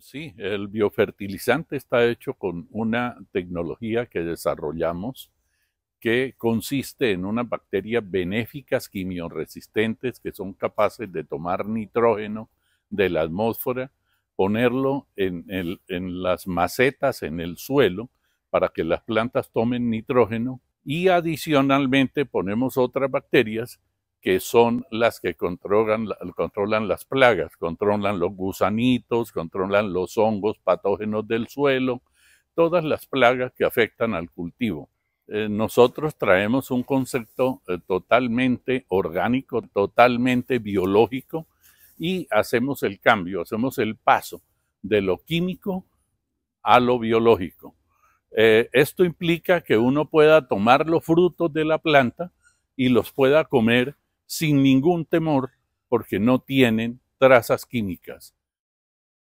sí, el biofertilizante está hecho con una tecnología que desarrollamos que consiste en unas bacterias benéficas quimioresistentes que son capaces de tomar nitrógeno de la atmósfera, ponerlo en, en las macetas, en el suelo, para que las plantas tomen nitrógeno y adicionalmente ponemos otras bacterias que son las que controlan, controlan las plagas, controlan los gusanitos, controlan los hongos patógenos del suelo, todas las plagas que afectan al cultivo. Eh, nosotros traemos un concepto eh, totalmente orgánico, totalmente biológico y hacemos el cambio, hacemos el paso de lo químico a lo biológico. Eh, esto implica que uno pueda tomar los frutos de la planta y los pueda comer sin ningún temor porque no tienen trazas químicas.